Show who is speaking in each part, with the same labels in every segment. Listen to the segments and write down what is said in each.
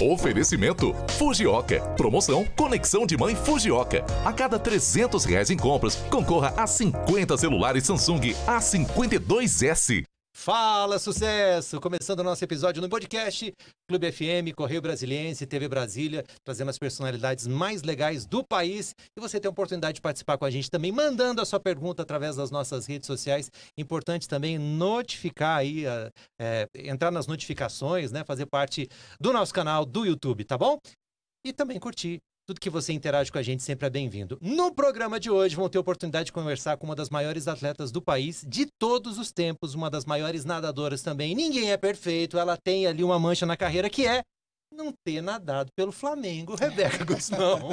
Speaker 1: Oferecimento Fujioka. Promoção Conexão de Mãe Fujioka. A cada 300 reais em compras, concorra a 50 celulares Samsung A52S.
Speaker 2: Fala sucesso! Começando o nosso episódio no podcast Clube FM, Correio Brasiliense, TV Brasília, trazendo as personalidades mais legais do país. E você tem a oportunidade de participar com a gente também, mandando a sua pergunta através das nossas redes sociais. Importante também notificar aí, ah, é, entrar nas notificações, né? Fazer parte do nosso canal do YouTube, tá bom? E também curtir tudo que você interage com a gente sempre é bem-vindo. No programa de hoje, vão ter a oportunidade de conversar com uma das maiores atletas do país, de todos os tempos, uma das maiores nadadoras também. Ninguém é perfeito, ela tem ali uma mancha na carreira que é não ter nadado pelo Flamengo, Rebeca Guzmão.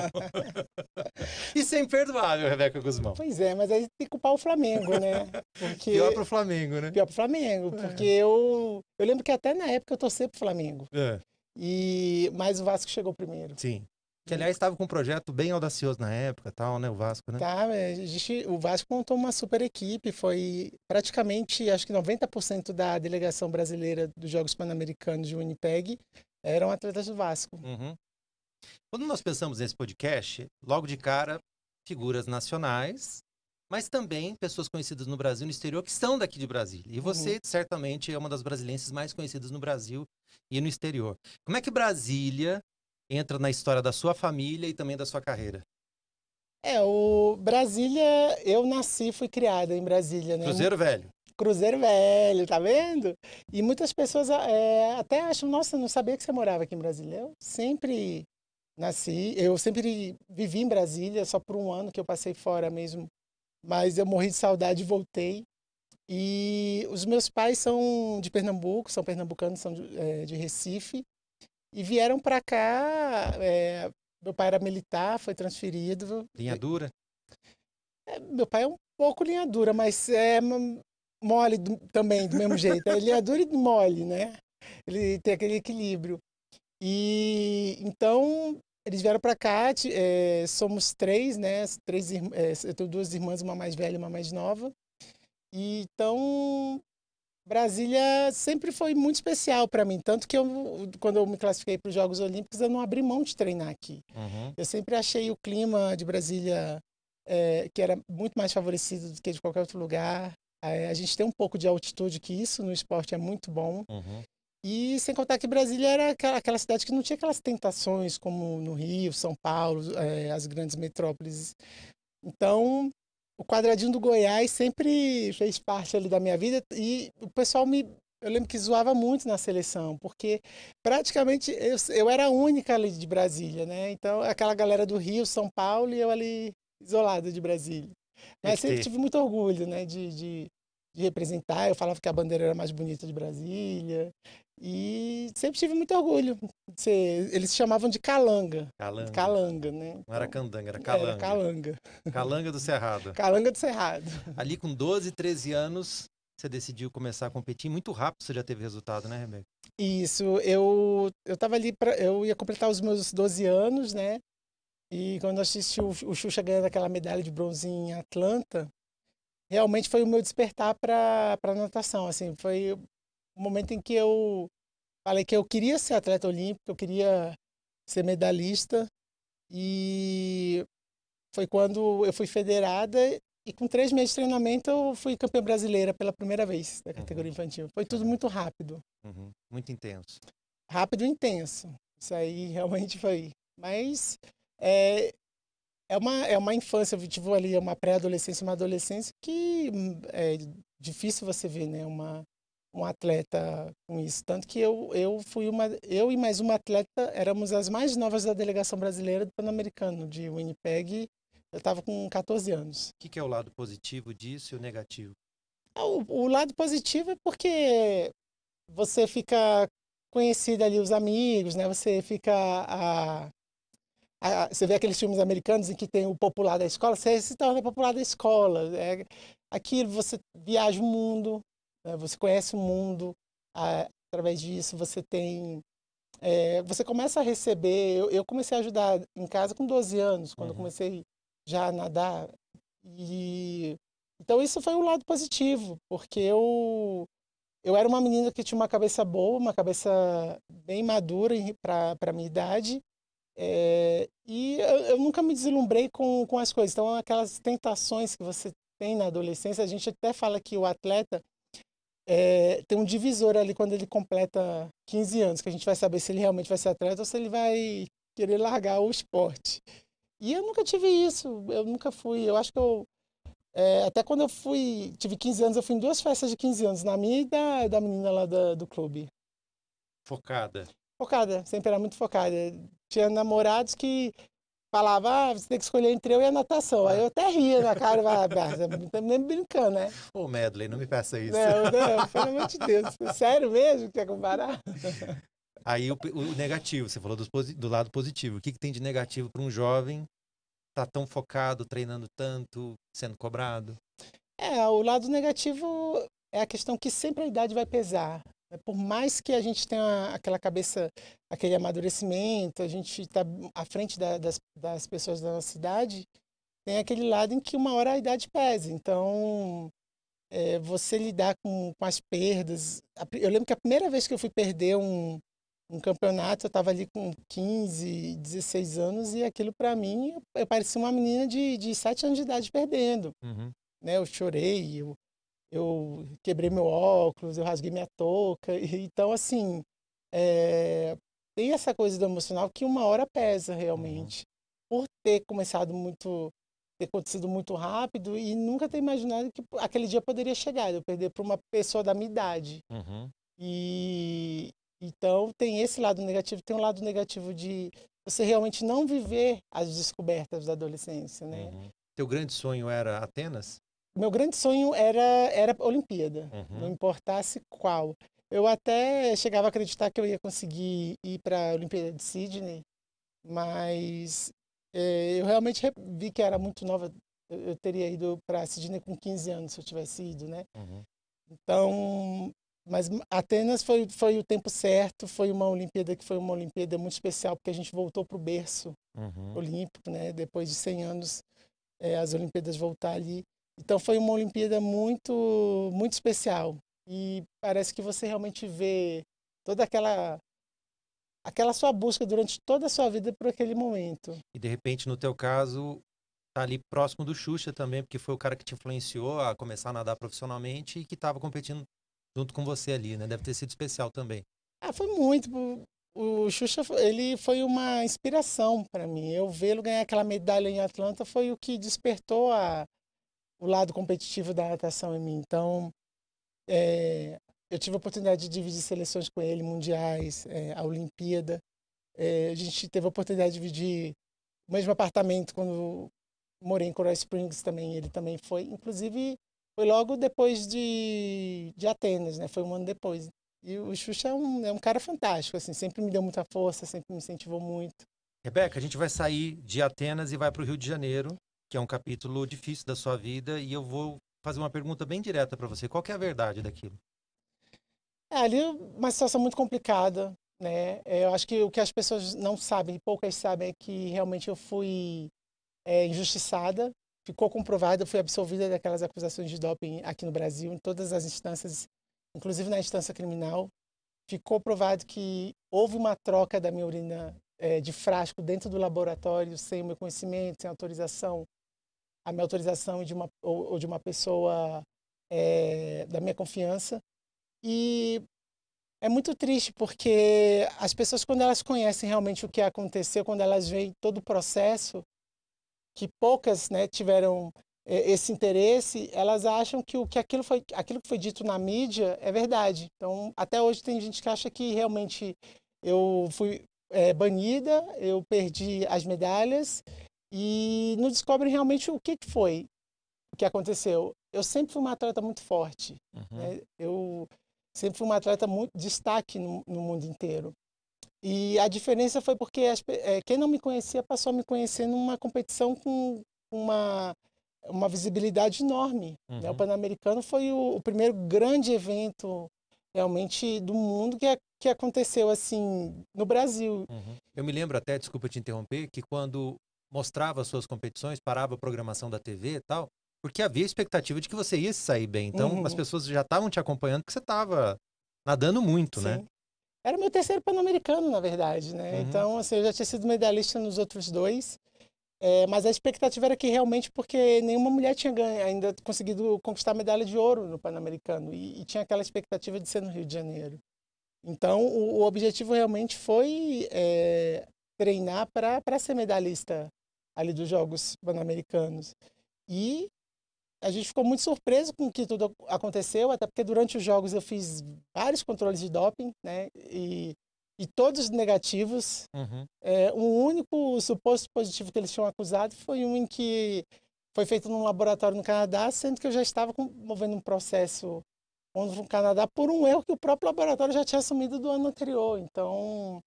Speaker 2: Isso é imperdoável, Rebeca Guzmão.
Speaker 1: Pois é, mas aí tem que culpar o Flamengo, né? Porque... Pior pro Flamengo, né? Pior pro Flamengo, é. porque é. eu, eu lembro que até na época eu torcei pro Flamengo. É. E... Mas o Vasco chegou primeiro.
Speaker 2: Sim. Que, aliás, estava com um projeto bem audacioso na época, tal, né? O Vasco, né? Tá,
Speaker 1: a gente, o Vasco montou uma super equipe, foi praticamente, acho que 90% da delegação brasileira dos Jogos Pan-Americanos de Winnipeg eram atletas
Speaker 2: do Vasco. Uhum. Quando nós pensamos nesse podcast, logo de cara, figuras nacionais, mas também pessoas conhecidas no Brasil e no exterior que são daqui de Brasília. E uhum. você, uhum. certamente, é uma das brasileiras mais conhecidas no Brasil e no exterior. Como é que Brasília entra na história da sua família e também da sua carreira?
Speaker 1: É, o Brasília, eu nasci fui criada em Brasília, né? Cruzeiro Velho. Cruzeiro Velho, tá vendo? E muitas pessoas é, até acham, nossa, não sabia que você morava aqui em Brasília. Eu sempre nasci, eu sempre vivi em Brasília, só por um ano que eu passei fora mesmo. Mas eu morri de saudade e voltei. E os meus pais são de Pernambuco, são pernambucanos, são de, é, de Recife. E vieram para cá. É, meu pai era militar, foi transferido. Linha dura? É, meu pai é um pouco linha dura, mas é mole do, também, do mesmo jeito. Ele é duro e mole, né? Ele tem aquele equilíbrio. E então eles vieram para cá, é, somos três, né? Três, é, eu tenho duas irmãs, uma mais velha e uma mais nova. E, então Brasília sempre foi muito especial para mim, tanto que eu, quando eu me classifiquei para os Jogos Olímpicos, eu não abri mão de treinar aqui. Uhum. Eu sempre achei o clima de Brasília é, que era muito mais favorecido do que de qualquer outro lugar. É, a gente tem um pouco de altitude, que isso no esporte é muito bom. Uhum. E sem contar que Brasília era aquela, aquela, cidade que não tinha aquelas tentações como no Rio, São Paulo, é, as grandes metrópoles. Então, o quadradinho do Goiás sempre fez parte ali da minha vida e o pessoal me eu lembro que zoava muito na seleção, porque praticamente eu, eu era a única ali de Brasília, né? Então, aquela galera do Rio, São Paulo e eu ali isolada de Brasília. Mas sempre tive muito orgulho, né, de, de, de, representar. Eu falava que a bandeira era mais bonita de Brasília. E sempre tive muito orgulho. Eles chamavam de calanga. Calanga. Calanga, né?
Speaker 2: Não era candanga, era calanga. Era calanga. Calanga do Cerrado.
Speaker 1: Calanga do Cerrado.
Speaker 2: Ali com 12, 13 anos, você decidiu começar a competir. Muito rápido você já teve resultado, né, Rebeca?
Speaker 1: Isso. Eu, eu tava ali, pra, eu ia completar os meus 12 anos, né? E quando assisti o, o Xuxa ganhando aquela medalha de bronze em Atlanta, realmente foi o meu despertar para natação. Assim, foi o momento em que eu falei que eu queria ser atleta olímpico, eu queria ser medalhista e foi quando eu fui federada e com três meses de treinamento eu fui campeã brasileira pela primeira vez da uhum. categoria uhum. infantil. Foi tudo uhum. muito rápido.
Speaker 2: Uhum. Muito intenso.
Speaker 1: Rápido e intenso. Isso aí realmente foi. Mas é, é, uma, é uma infância, eu tive ali uma pré-adolescência, uma adolescência que hum, é difícil você ver, né? Uma, um atleta com isso. Tanto que eu, eu fui uma. Eu e mais uma atleta éramos as mais novas da delegação brasileira do Pan-Americano, de Winnipeg. Eu estava com 14 anos. O
Speaker 2: que, que, é o lado positivo disso e o negativo?
Speaker 1: Ah, o, o lado positivo é porque você fica conhecido ali os amigos, né? Você fica a, a, você vê aqueles filmes americanos em que tem o popular da escola, você se torna popular da escola. É, aqui você viaja o mundo, né? Você conhece o mundo a, através disso, você tem. É, você começa a receber. Eu, eu, comecei a ajudar em casa com 12 anos, quando uhum. eu comecei já a nadar. E, então isso foi um lado positivo, porque eu eu era uma menina que tinha uma cabeça boa, uma cabeça bem madura para a minha idade. É, e eu, eu, nunca me deslumbrei com, com as coisas. Então, aquelas tentações que você tem na adolescência, a gente até fala que o atleta é, tem um divisor ali quando ele completa 15 anos, que a gente vai saber se ele realmente vai ser atleta ou se ele vai querer largar o esporte. E eu nunca tive isso, eu nunca fui, eu acho que eu é, até quando eu fui, tive 15 anos, eu fui em duas festas de 15 anos, na minha e da, da menina lá da, do clube.
Speaker 2: Focada.
Speaker 1: Focada, sempre era muito focada. Tinha namorados que falava, ah, você tem que escolher entre eu e a natação. Aí é. eu até ria na cara, tá nem brincando, né?
Speaker 2: Ô, Medley, não me peça isso. Não,
Speaker 1: não, pelo amor de Deus. Sério mesmo? Quer comparar?
Speaker 2: Aí o, o negativo, você falou do, do, lado positivo. O que, que tem de negativo para um jovem tá tão focado, treinando tanto, sendo cobrado?
Speaker 1: É, o lado negativo é a questão que sempre a idade vai pesar. Né, por mais que a gente tenha aquela cabeça, aquele amadurecimento, a gente está à frente da, das, das pessoas da nossa cidade, tem aquele lado em que uma hora a idade pesa. Então, é, você lidar com, com as perdas. Eu lembro que a primeira vez que eu fui perder um, um campeonato, eu estava ali com 15, 16 anos, e aquilo para mim, eu parecia uma menina de, de 7 anos de idade perdendo. Uhum. Né? Eu chorei, eu eu quebrei meu óculos, eu rasguei minha touca. Então, assim, é, tem essa coisa do emocional que uma hora pesa uhum. realmente. Uhum. Por ter começado muito, ter acontecido muito rápido e nunca ter imaginado que aquele dia poderia chegar, eu perder para uma pessoa da minha idade. Uhum. E então tem esse lado negativo, tem um lado negativo de você realmente não viver as descobertas da adolescência, né? Uhum.
Speaker 2: Teu grande sonho era Atenas?
Speaker 1: meu grande sonho era, era a Olimpíada, uhum. não importasse qual. Eu até chegava a acreditar que eu ia conseguir ir para a Olimpíada de Sydney, mas é, eu realmente vi que era muito nova. Eu, eu teria ido para Sydney com 15 anos se eu tivesse ido, né? Uhum. Então, mas Atenas foi, foi o tempo certo, foi uma Olimpíada que foi uma Olimpíada muito especial, porque a gente voltou para o berço uhum. olímpico, né? Depois de 100 anos, é, as Olimpíadas voltar ali. Então foi uma Olimpíada muito, muito especial. E parece que você realmente vê toda aquela aquela sua busca durante toda a sua vida por aquele momento.
Speaker 2: E de repente, no teu caso, tá ali próximo do Xuxa também, porque foi o cara que te influenciou a começar a nadar profissionalmente e que estava competindo junto com você ali, né? Deve ter sido especial também.
Speaker 1: Ah, foi muito. O Xuxa, ele foi uma inspiração para mim. Eu vê-lo ganhar aquela medalha em Atlanta foi o que despertou a, o lado competitivo da natação em mim. Então, é, eu tive a oportunidade de dividir seleções com ele, mundiais, é, a Olimpíada. É, a gente teve a oportunidade de dividir o mesmo apartamento quando morei em Coral Springs também. Ele também foi, inclusive, foi logo depois de, de Atenas, né? Foi um ano depois. E o Xuxa é um, é um cara fantástico, assim, sempre me deu muita força, sempre me incentivou muito.
Speaker 2: Rebeca, a gente vai sair de Atenas e vai para o Rio de Janeiro que é um capítulo difícil da sua vida, e eu vou fazer uma pergunta bem direta para você. Qual é a verdade daquilo?
Speaker 1: É, ali é uma situação muito complicada, né? É, eu acho que o que as pessoas não sabem, poucas sabem, é que realmente eu fui é, injustiçada, ficou comprovado, eu fui absolvida daquelas acusações de doping aqui no Brasil, em todas as instâncias, inclusive na instância criminal. Ficou provado que houve uma troca da minha urina é, de frasco dentro do laboratório, sem o meu conhecimento, sem autorização, a minha autorização de uma, ou, ou de uma pessoa é, da minha confiança. E é muito triste porque as pessoas, quando elas conhecem realmente o que aconteceu, quando elas veem todo o processo, que poucas né, tiveram é, esse interesse, elas acham que o que aquilo foi, aquilo que foi dito na mídia é verdade. Então, até hoje tem gente que acha que realmente eu fui é, banida, eu perdi as medalhas e não descobrem realmente o que, foi o que aconteceu. Eu sempre fui uma atleta muito forte. Uhum. Né? Eu sempre fui uma atleta muito destaque no, no mundo inteiro. E a diferença foi porque as, é, quem não me conhecia passou a me conhecer numa competição com uma, uma visibilidade enorme. Uhum. Né? O uhum. Pan-Americano foi o, o, primeiro grande evento realmente do mundo que, a, que aconteceu assim no Brasil.
Speaker 2: Uhum. Eu me lembro até, desculpa te interromper, que quando mostrava suas competições, parava a programação da TV e tal, porque havia expectativa de que você ia se sair bem. Então uhum. as pessoas já estavam te acompanhando porque você estava nadando muito, né? Sim. né?
Speaker 1: Era meu terceiro Pan-Americano, na verdade, né? Uhum. Então, assim, eu já tinha sido medalhista nos outros dois. É, mas a expectativa era que realmente, porque nenhuma mulher tinha ganho, ainda conseguido conquistar medalha de ouro no Pan-Americano. E, e, tinha aquela expectativa de ser no Rio de Janeiro. Então, o, o objetivo realmente foi é, treinar para ser medalhista ali dos Jogos Pan-Americanos. E a gente ficou muito surpreso com o que tudo aconteceu, até porque durante os jogos eu fiz vários controles de doping, né? E, e todos negativos. Uhum. É, um único suposto positivo que eles tinham acusado foi um em que foi feito num laboratório no Canadá, sendo que eu já estava movendo um processo contra o Canadá por um erro que o próprio laboratório já tinha assumido do ano anterior. Então,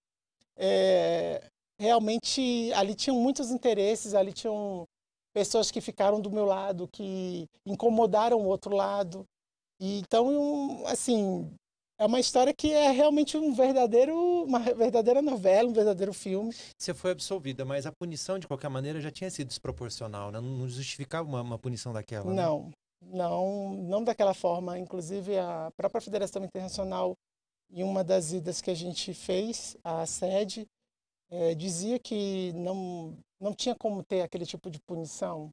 Speaker 1: é, realmente ali tinham muitos interesses, ali tinham pessoas que ficaram do meu lado, que incomodaram o outro lado. E então, assim, é uma história que é realmente um verdadeiro, uma verdadeira novela, um verdadeiro
Speaker 2: filme. Você foi absolvida, mas a punição, de qualquer maneira, já tinha sido desproporcional, né? Não justificava uma, uma punição daquela. Né? Não, né?
Speaker 1: não, não daquela forma. Inclusive, a própria Federação Internacional, em uma das idas que a gente fez, a sede, é, dizia que não, não tinha como ter aquele tipo de punição,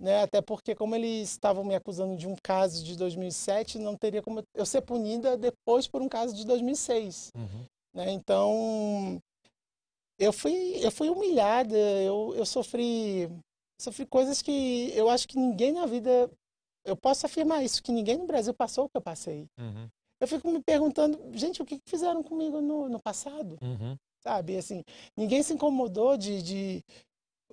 Speaker 1: né? Até porque como eles estavam me acusando de um caso de 2007, não teria como eu ser punida depois por um caso de 2006, uhum. né? Então eu fui eu fui humilhada, eu, eu sofri sofri coisas que eu acho que ninguém na vida eu posso afirmar isso que ninguém no Brasil passou o que eu passei. Uhum. Eu fico me perguntando, gente, o que fizeram comigo no, no passado? Uhum sabe? Assim, ninguém se incomodou de, de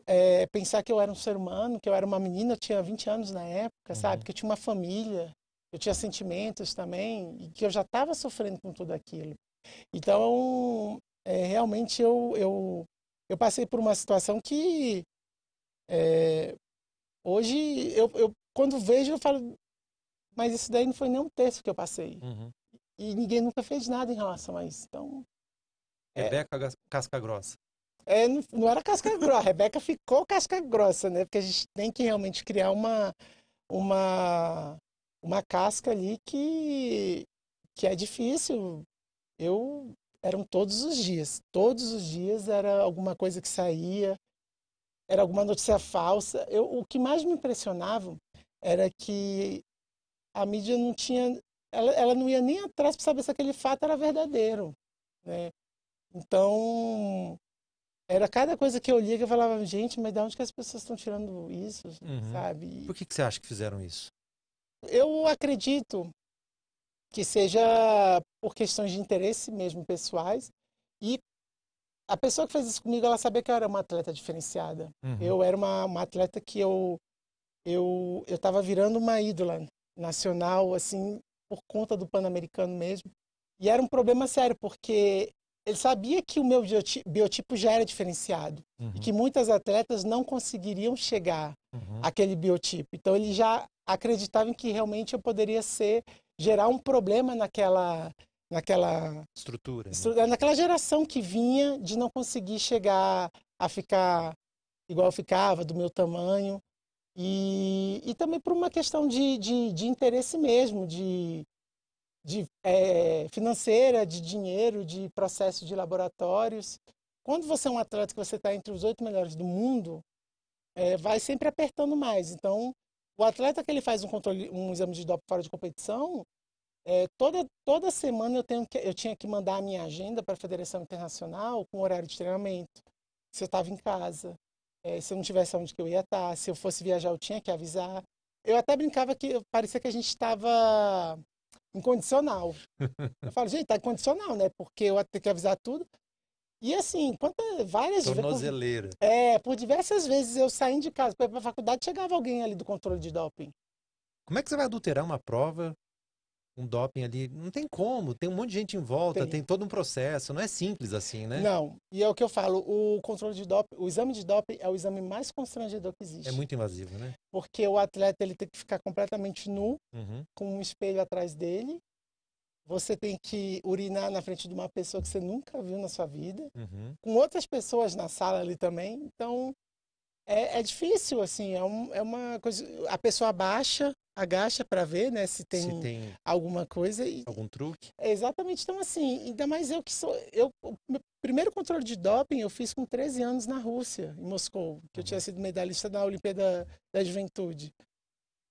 Speaker 1: é, pensar que eu era um ser humano, que eu era uma menina, eu tinha 20 anos na época, uhum. sabe? Que eu tinha uma família, eu tinha sentimentos também, e que eu já estava sofrendo com tudo aquilo. Então, é, realmente eu, eu, eu passei por uma situação que é, hoje, eu, eu, quando vejo, eu falo, mas isso daí não foi nem um terço que eu passei. Uhum. E ninguém nunca fez nada em relação a isso. Então,
Speaker 2: Rebeca é. Casca Grossa.
Speaker 1: É, não, não era casca grossa, a Rebeca ficou casca grossa, né? Porque a gente tem que realmente criar uma, uma, uma casca ali que, que é difícil. Eu eram todos os dias. Todos os dias era alguma coisa que saía, era alguma notícia falsa. Eu, o que mais me impressionava era que a mídia não tinha. Ela, ela não ia nem atrás para saber se aquele fato era verdadeiro. Né? Então, era cada coisa que eu lia que eu falava, gente, mas de onde que as pessoas estão tirando isso, uhum. sabe? Por
Speaker 2: que, que você acha que fizeram isso?
Speaker 1: Eu acredito que seja por questões de interesse mesmo pessoais e a pessoa que fez isso comigo, ela sabia que eu era uma atleta diferenciada. Uhum. Eu era uma, uma atleta que eu eu eu estava virando uma ídola nacional assim por conta do pan-americano mesmo. E era um problema sério porque ele sabia que o meu biotipo já era diferenciado uhum. e que muitas atletas não conseguiriam chegar uhum. àquele biotipo. Então ele já acreditava em que realmente eu poderia ser gerar um problema naquela naquela estrutura, estrutura né? É, naquela geração que vinha de não conseguir chegar a ficar igual eu ficava do meu tamanho e, e também por uma questão de, de, de interesse mesmo de de, é, financeira, de dinheiro, de processo de laboratórios. Quando você é um atleta que você está entre os oito melhores do mundo, é, vai sempre apertando mais. Então, o atleta que ele faz um, controle, um exame de doping fora de competição, é, toda, toda semana eu, tenho que, eu tinha que mandar a minha agenda para a Federação Internacional com horário de treinamento, se eu estava em casa, é, se eu não tivesse onde que eu ia estar, tá. se eu fosse viajar eu tinha que avisar. Eu até brincava que parecia que a gente estava incondicional. Eu falo, gente, tá incondicional, né? Porque eu tenho que avisar tudo. E assim, quantas, várias vezes? Por, é, por diversas vezes eu saí de casa para a faculdade, chegava alguém ali do controle de doping.
Speaker 2: Como é que você vai adulterar uma prova um doping ali, não tem como, tem um monte de gente em volta, tem. tem. todo um processo, não é simples assim, né? Não,
Speaker 1: e é o que eu falo, o controle de doping, o exame de doping é o exame mais constrangedor que existe. É muito invasivo, né? Porque o atleta ele tem que ficar completamente nu, uhum. com um espelho atrás dele, você tem que urinar na frente de uma pessoa que você nunca viu na sua vida, uhum. com outras pessoas na sala ali também, então é, é difícil, assim, é, um, é, uma coisa. A pessoa baixa, agacha para ver, né, se tem, se tem alguma coisa. E,
Speaker 2: algum truque?
Speaker 1: Exatamente. Então, assim, ainda mais eu que sou. Eu, o meu primeiro controle de doping eu fiz com 13 anos na Rússia, em Moscou, que uhum. eu tinha sido medalhista da Olimpíada da Juventude.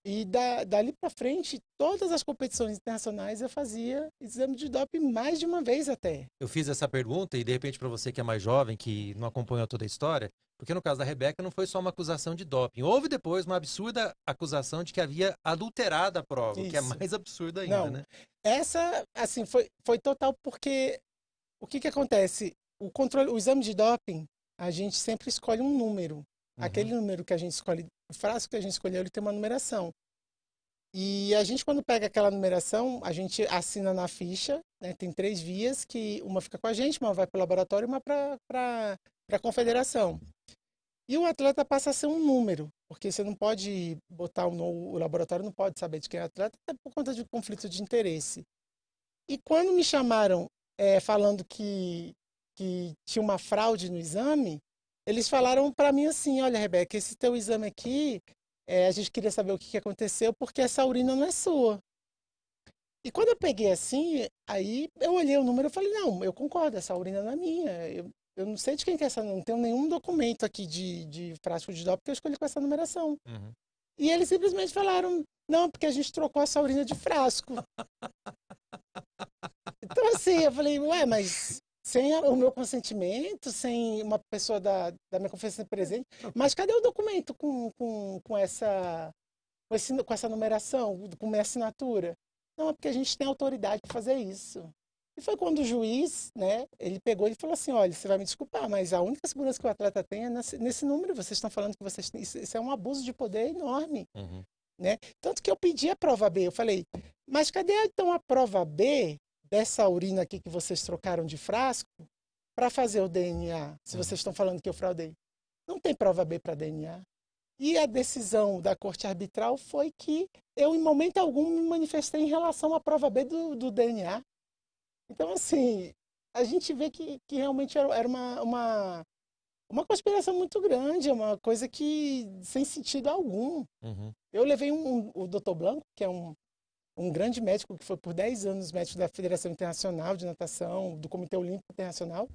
Speaker 1: E da, dali para frente, todas as competições internacionais eu fazia exame de doping mais de uma vez até.
Speaker 2: Eu fiz essa pergunta e de repente para você que é mais jovem, que não acompanhou toda a história, porque no caso da Rebeca não foi só uma acusação de doping. Houve depois uma absurda acusação de que havia adulterado a prova, Isso. que é mais absurda ainda, não. né? Essa,
Speaker 1: assim, foi, foi total porque o que que acontece? O controle, o exame de doping, a gente sempre escolhe um número. Uhum. Aquele número que a gente escolhe o frasco que a gente escolheu ele tem uma numeração. E a gente, quando pega aquela numeração, a gente assina na ficha, né? tem três vias, que uma fica com a gente, uma vai para o laboratório e uma para a confederação. E o atleta passa a ser um número, porque você não pode botar um, o laboratório não pode saber de quem é atleta, até por conta de conflito de interesse. E quando me chamaram é, falando que, que tinha uma fraude no exame, eles falaram para mim assim: olha, Rebeca, esse teu exame aqui, é, a gente queria saber o que, que aconteceu, porque essa urina não é sua. E quando eu peguei assim, aí eu olhei o número e falei: não, eu concordo, essa urina não é minha. Eu, eu não sei de quem que é essa, não tenho nenhum documento aqui de, de de dó, que eu escolhi com essa numeração. Uhum. E eles simplesmente falaram: não, porque a gente trocou essa urina de frasco. Então, assim, eu falei, ué, mas sem o meu consentimento, sem uma pessoa da, da minha confiança presente. Mas cadê o documento com, com, com, essa, com, esse, com essa numeração, com minha assinatura? Não, é porque a gente tem autoridade para fazer isso. E foi quando o juiz, né, ele pegou e falou assim, olha, você vai me desculpar, mas a única segurança que o atleta tem é nesse, nesse número. Vocês estão falando que vocês têm, isso, isso, é um abuso de poder enorme, uhum. né? Tanto que eu pedi a prova B, eu falei, mas cadê então a prova B dessa urina aqui que vocês trocaram de frasco para fazer o DNA, se uhum. vocês estão falando que eu fraudei. Não tem prova B para DNA. E a decisão da corte arbitral foi que eu, em momento algum, me manifestei em relação à prova B do, do DNA. Então, assim, a gente vê que, que realmente era uma, uma, uma conspiração muito grande, é uma coisa que sem sentido algum. Uhum. Eu levei um, um, o doutor Blanco, que é um um grande médico que foi por 10 anos médico da Federação Internacional de Natação, do Comitê Olímpico Internacional,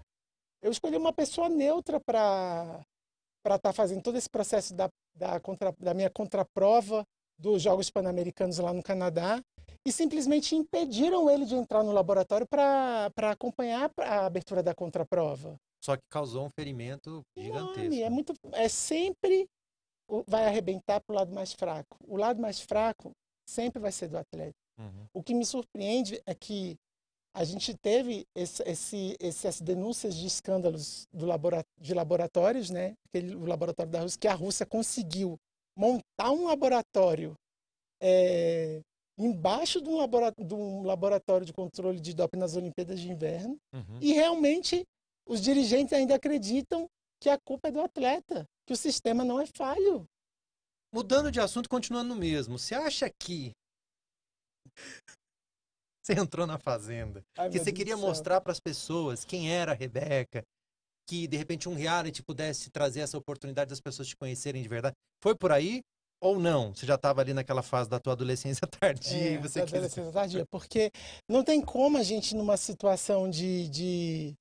Speaker 1: eu escolhi uma pessoa neutra para estar tá fazendo todo esse processo da, da, contra, da minha contraprova dos Jogos Pan-Americanos lá no Canadá e simplesmente impediram ele de entrar no laboratório para acompanhar a abertura da contraprova.
Speaker 2: Só que causou um ferimento gigantesco. Não, é,
Speaker 1: muito, é sempre vai arrebentar para o lado mais fraco. O lado mais fraco sempre vai ser do atleta. Uhum. O que me surpreende é que a gente teve esse, esse, essas denúncias de escândalos do labora, de laboratórios, né? Aquele, o laboratório da Rússia, que a Rússia conseguiu montar um laboratório é, embaixo de um, laboratório, de um, laboratório de controle de doping nas Olimpíadas de Inverno. Uhum. E realmente os dirigentes ainda acreditam que a culpa é do atleta, que o sistema não é falho. Mudando de
Speaker 2: assunto, continuando no mesmo. Você acha que. você entrou na fazenda. Ai, que você Deus queria mostrar para as pessoas quem era a Rebeca. Que de repente um reality pudesse trazer essa oportunidade das pessoas te conhecerem de verdade. Foi por aí? ou não? Você já estava ali naquela fase da tua adolescência tardia. É, você quis... adolescência tardia, porque não
Speaker 1: tem como a gente numa situação de, de,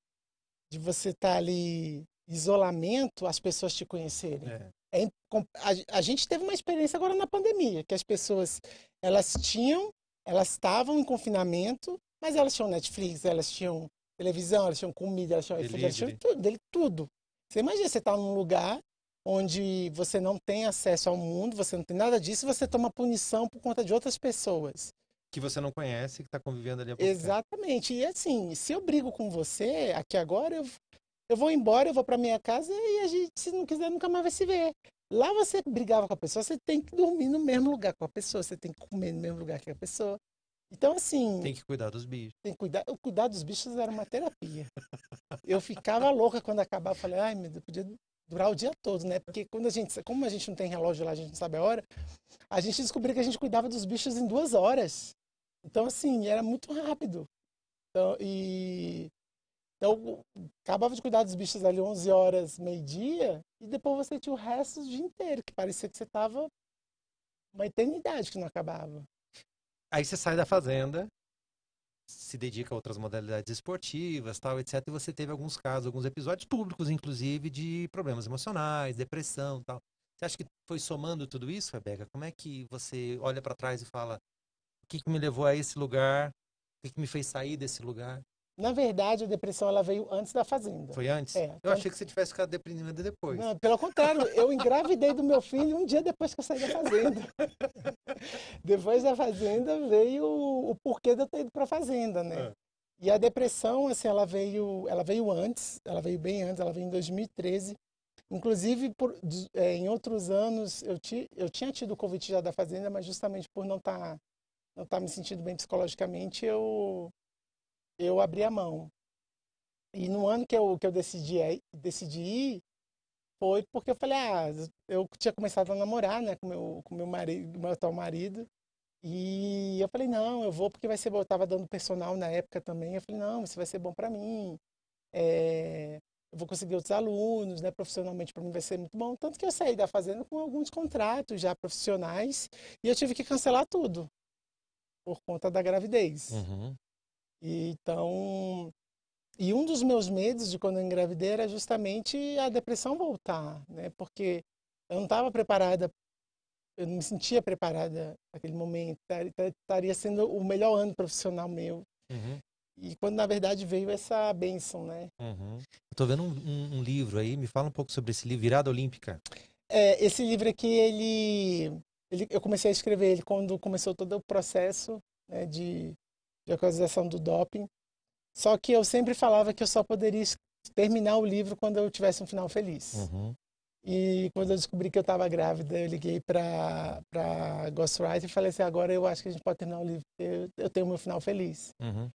Speaker 1: de você estar tá ali isolamento, as pessoas te conhecerem. É. É, a, a gente teve uma experiência agora na pandemia, que as pessoas elas tinham, elas estavam em confinamento, mas elas tinham Netflix, elas tinham televisão, elas tinham comida, elas tinham iFood, elas tinham tudo, dele, tudo. Você imagina, você está num lugar onde você não tem acesso ao mundo, você não tem nada disso, você toma punição por conta de outras pessoas.
Speaker 2: Que você não conhece, que está convivendo ali. Há pouco
Speaker 1: Exatamente. Tempo. E assim, se eu brigo com você, aqui agora eu eu vou embora, eu vou para minha casa e a gente, se não quiser, nunca mais vai se ver. Lá você brigava com a pessoa, você tem que dormir no mesmo lugar com a pessoa, você tem que comer no mesmo lugar que a pessoa. Então, assim.
Speaker 2: Tem que cuidar dos bichos.
Speaker 1: Tem que cuidar, cuidar dos bichos era uma terapia. Eu ficava louca quando acabava. Falei, ai, meu Deus, podia durar o dia todo, né? Porque quando a gente, como a gente não tem relógio lá, a gente não sabe a hora, a gente descobriu que a gente cuidava dos bichos em duas horas. Então, assim, era muito rápido. Então, e então, acabava de cuidar dos bichos ali 11 horas, meio-dia, e depois você tinha o resto do dia inteiro, que parecia que você tava uma eternidade que não acabava.
Speaker 2: Aí você sai da fazenda, se dedica a outras modalidades esportivas, tal, etc. E você teve alguns casos, alguns episódios públicos, inclusive, de problemas emocionais, depressão, tal. Você acha que foi somando tudo isso, Rebeca? Como é que você olha para trás e fala o que, que me levou a esse lugar? O que, que me fez sair desse lugar?
Speaker 1: Na verdade, a depressão ela veio antes da fazenda. Foi antes? É, eu então achei que
Speaker 2: você tivesse ficado deprimida depois. Não, pelo
Speaker 1: contrário, eu engravidei do meu filho um dia depois que eu saí da fazenda. depois da fazenda veio o porquê de eu ter ido para a fazenda, né? Ah. E a depressão, assim, ela veio, ela veio antes, ela veio bem antes, ela veio em 2013. Inclusive, por, é, em outros anos, eu, ti, eu tinha tido o convite já da fazenda, mas justamente por não estar tá, não tá me sentindo bem psicologicamente, eu eu abri a mão. E no ano que eu, que eu decidi, eh, decidi ir, foi porque eu falei, ah, eu tinha começado a namorar, né, com meu, com meu marido, meu atual marido. E eu falei, não, eu vou porque vai ser bom. Eu tava dando personal na época também. Eu falei, não, isso vai ser bom para mim. É, eu vou conseguir outros alunos, né? Profissionalmente para mim vai ser muito bom. Tanto que eu saí da fazenda com alguns contratos já profissionais e eu tive que cancelar tudo por conta da gravidez. Uhum. E, então, e um dos meus medos de quando eu engravidei era justamente a depressão voltar, né? Porque eu não estava preparada, eu não me sentia preparada naquele momento. Estaria sendo o melhor ano profissional meu.
Speaker 3: Uhum.
Speaker 2: E
Speaker 1: quando na verdade veio essa bênção né?
Speaker 2: Uhum. Estou vendo um, um, um, livro aí, me fala um pouco sobre esse livro, Virada Olímpica.
Speaker 1: É, esse livro aqui, ele, ele, eu comecei a escrever ele quando começou todo o processo né, de de acusação do doping. Só que eu sempre falava que eu só poderia terminar o livro quando eu tivesse um final feliz. Uhum. E quando eu descobri que eu estava grávida, eu liguei para para Ghostwriter e falei assim: agora eu acho que a gente pode terminar o livro, eu, eu tenho meu final feliz. Uhum.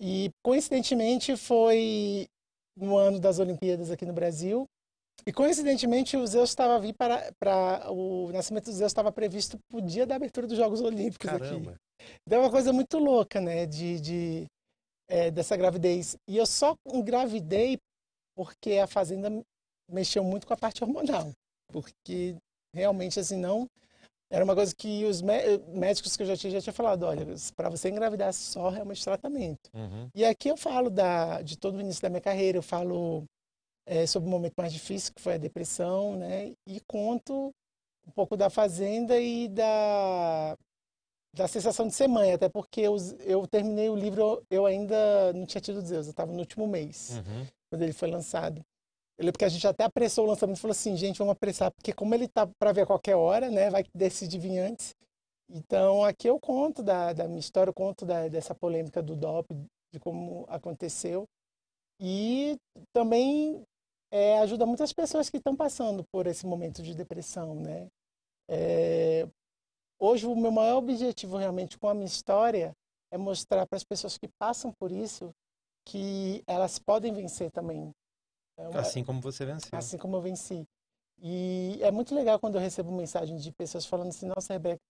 Speaker 1: E coincidentemente foi no ano das Olimpíadas aqui no Brasil. E coincidentemente o Zeus estava vir para, para o nascimento do Zeus estava previsto para o dia da abertura dos Jogos Olímpicos Caramba. aqui. Então é uma coisa muito louca, né? De, de é, dessa gravidez. E eu só engravidei porque a fazenda mexeu muito com a parte hormonal, porque realmente assim não era uma coisa que os médicos que eu já tinha já tinha falado, olha, para você engravidar só realmente tratamento. Uhum. E aqui eu falo da, de todo o início da minha carreira, eu falo é, sobre o um momento mais difícil, que foi a depressão, né? E conto um pouco da fazenda e da, da sensação de ser mãe, até porque eu, eu terminei o livro, eu ainda não tinha tido Zeus, eu estava no último mês, uhum. quando ele foi lançado. Eu porque a gente até apressou o lançamento e falou assim, gente, vamos apressar, porque como ele tá para ver a qualquer hora, né, vai decidir vir antes. Então, aqui eu conto da, da minha história, eu conto da, dessa polêmica do DOP, de como aconteceu. E também é, ajuda muitas pessoas que estão passando por esse momento de depressão, né? É, hoje o meu maior objetivo realmente com a minha história é mostrar para as pessoas que passam por isso que elas podem vencer também. É uma...
Speaker 3: Assim
Speaker 2: como você venceu. Assim
Speaker 1: como eu venci. E é muito legal quando eu recebo mensagem de pessoas falando assim, nossa, Rebeca,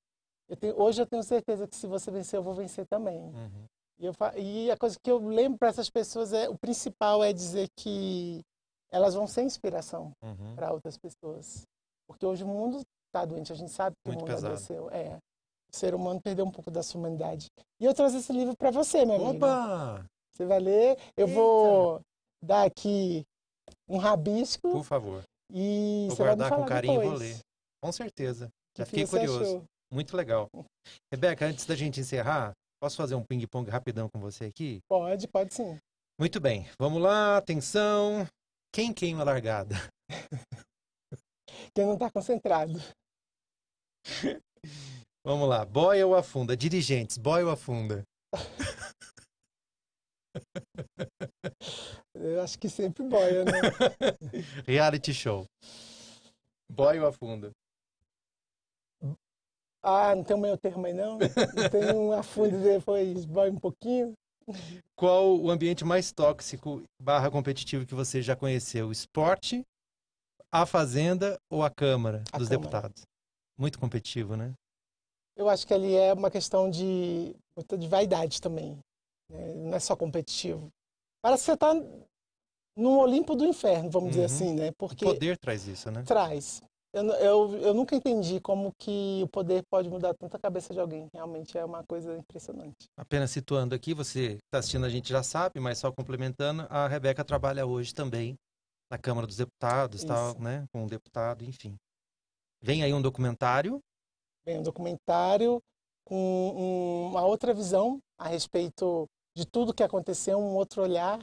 Speaker 1: eu tenho... hoje eu tenho certeza que se você vencer, eu vou vencer também. Uhum. E, eu... e a coisa que eu lembro para essas pessoas é, o principal é dizer que elas vão ser inspiração uhum. para outras pessoas. Porque hoje o mundo está doente, a gente sabe que Muito o mundo adoeceu. É. O ser humano perdeu um pouco da sua humanidade. E eu trouxe esse livro para você, meu amigo. Opa! Você vai ler. Eu Eita. vou dar aqui um
Speaker 2: rabisco. Por favor. E vou você guardar vai com carinho depois. e vou ler. Com certeza. Já fiquei curioso. Achou? Muito legal. Rebeca, antes da gente encerrar, posso fazer um ping-pong rapidão com você aqui? Pode, pode sim. Muito bem. Vamos lá, atenção. Quem queima a largada?
Speaker 1: Quem não está concentrado.
Speaker 2: Vamos lá. Boia ou afunda? Dirigentes, boia ou afunda?
Speaker 1: Eu acho que sempre boia, né?
Speaker 2: Reality show. Boia ou afunda?
Speaker 1: Ah, não tem o meio termo aí não? Tem um afundo depois, boia um pouquinho?
Speaker 2: Qual o ambiente mais tóxico barra competitivo que você já conheceu? Esporte, a Fazenda ou a Câmara a dos Câmara. Deputados? Muito competitivo, né?
Speaker 1: Eu acho que ali é uma questão de, de vaidade também. Né? Não é só competitivo. Parece que você está no Olimpo do Inferno, vamos uhum. dizer assim, né? Porque o poder
Speaker 2: traz isso, né?
Speaker 1: Traz. Eu, eu, eu nunca entendi como que o poder pode mudar tanta cabeça de alguém. Realmente é uma coisa impressionante.
Speaker 2: Apenas situando aqui, você está assistindo, a gente já sabe, mas só complementando, a Rebeca trabalha hoje também na Câmara dos Deputados, tal, né? com um deputado, enfim. Vem aí um documentário.
Speaker 1: Vem um documentário com uma outra visão a respeito de tudo que aconteceu, um outro olhar.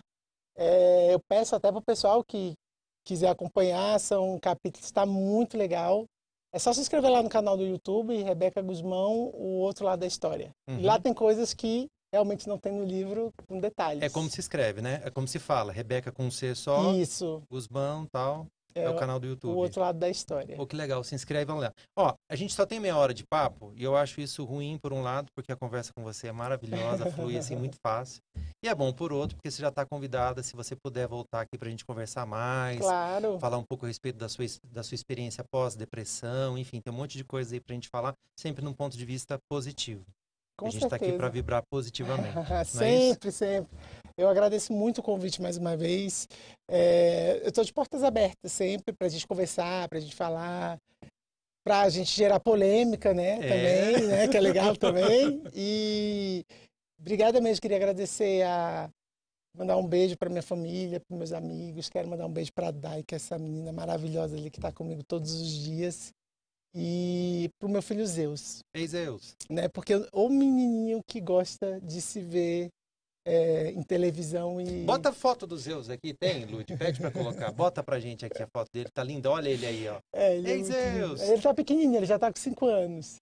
Speaker 1: É, eu peço até para o pessoal que quiser acompanhar, são capítulos, está muito legal. É só se inscrever lá no canal do YouTube, Rebeca Guzmão, o outro lado da história. Uhum. E lá tem coisas que realmente não tem no livro com detalhes.
Speaker 2: É como se escreve, né? É como se fala, Rebeca com um C só. Isso. Guzmão, tal. É, é o é canal do YouTube. O outro lado da história. Pô, que legal, se inscrevam lá. Ó, a gente só tem meia hora de papo e eu acho isso ruim por um lado, porque a conversa com você é maravilhosa, flui assim muito fácil. E é bom por outro, porque você já está convidada, se você puder voltar aqui para a gente conversar mais. Claro. Falar um pouco a respeito da sua, da sua experiência pós-depressão, enfim, tem um monte de coisa aí para a gente falar, sempre num ponto de vista positivo. Com a gente está aqui para vibrar positivamente. É sempre,
Speaker 1: é sempre. Eu agradeço muito o convite mais uma vez. É, eu estou de portas abertas sempre para a gente conversar, para a gente falar, para a gente gerar polêmica, né? É. Também, né? Que é legal também. E obrigada mesmo. Queria agradecer a mandar um beijo para minha família, para meus amigos. Quero mandar um beijo para a Dai, que é essa menina maravilhosa ali que está comigo todos os dias. E para o meu filho Zeus.
Speaker 2: Ei, Zeus.
Speaker 1: Né? Porque o menininho que gosta de se ver é, em televisão e.
Speaker 2: Bota a foto do Zeus aqui, tem, Lud? Pede para colocar. Bota pra gente aqui a foto dele, tá linda. Olha ele aí, ó. É, ele é Ei, é Zeus! Lindo. Ele
Speaker 1: tá pequenininho, ele já tá com 5 anos.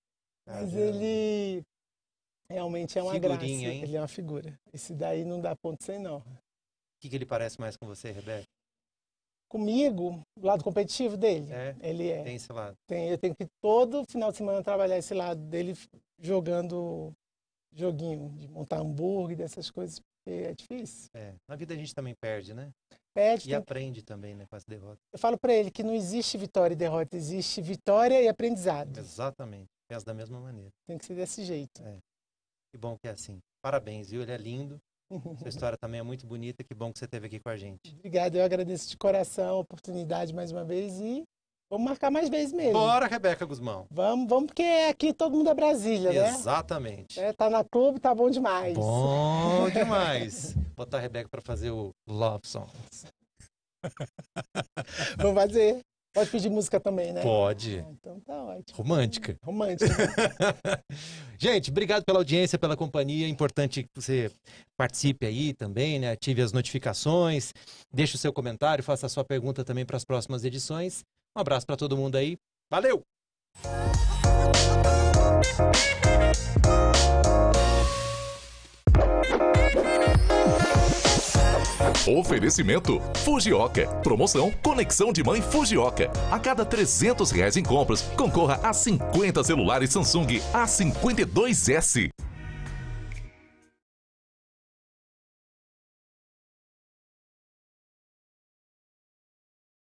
Speaker 1: Ah, mas ele realmente é uma Figurinha, graça. Hein? Ele é uma figura. Esse daí não dá ponto sem não. O
Speaker 2: que, que ele parece mais com você, Rebeca?
Speaker 1: Comigo, o lado competitivo dele. É, ele é. Tem esse lado. Tem, eu tenho que todo final de semana trabalhar esse lado dele jogando joguinho de montar hambúrguer, dessas coisas, é difícil.
Speaker 2: É, na vida a gente também perde, né? Perde. E tem... aprende também, né, com as derrotas.
Speaker 1: Eu falo para ele que não existe vitória e derrota, existe vitória e aprendizado.
Speaker 2: Exatamente. Pensa é da mesma maneira.
Speaker 1: Tem que ser desse jeito.
Speaker 2: É. Que bom que é assim. Parabéns, viu? Ele é lindo. Sua história também é muito bonita. Que bom que você esteve aqui com a gente.
Speaker 1: Obrigado. Eu agradeço de coração a oportunidade mais uma vez e Vamos marcar mais vezes mesmo. Bora,
Speaker 2: Rebeca Guzmão.
Speaker 1: Vamos, vamos, porque aqui todo mundo é Brasília, Exatamente. né?
Speaker 2: Exatamente.
Speaker 1: É, tá na clube, tá bom demais. Bom
Speaker 2: demais. Botar a Rebeca para fazer o Love Songs.
Speaker 1: vamos fazer. Pode pedir música também, né? Pode. Ah, então tá ótimo. Romântica. Romântica.
Speaker 2: Gente, obrigado pela audiência, pela companhia. É importante que você participe aí também, né? Ative as notificações, deixe o seu comentário, faça a sua pergunta também para as próximas edições. Um abraço para todo mundo aí. Valeu!
Speaker 1: Oferecimento Fujioka. Promoção Conexão de Mãe Fujioka. A cada 300 reais em compras, concorra a 50 celulares
Speaker 3: Samsung A52S.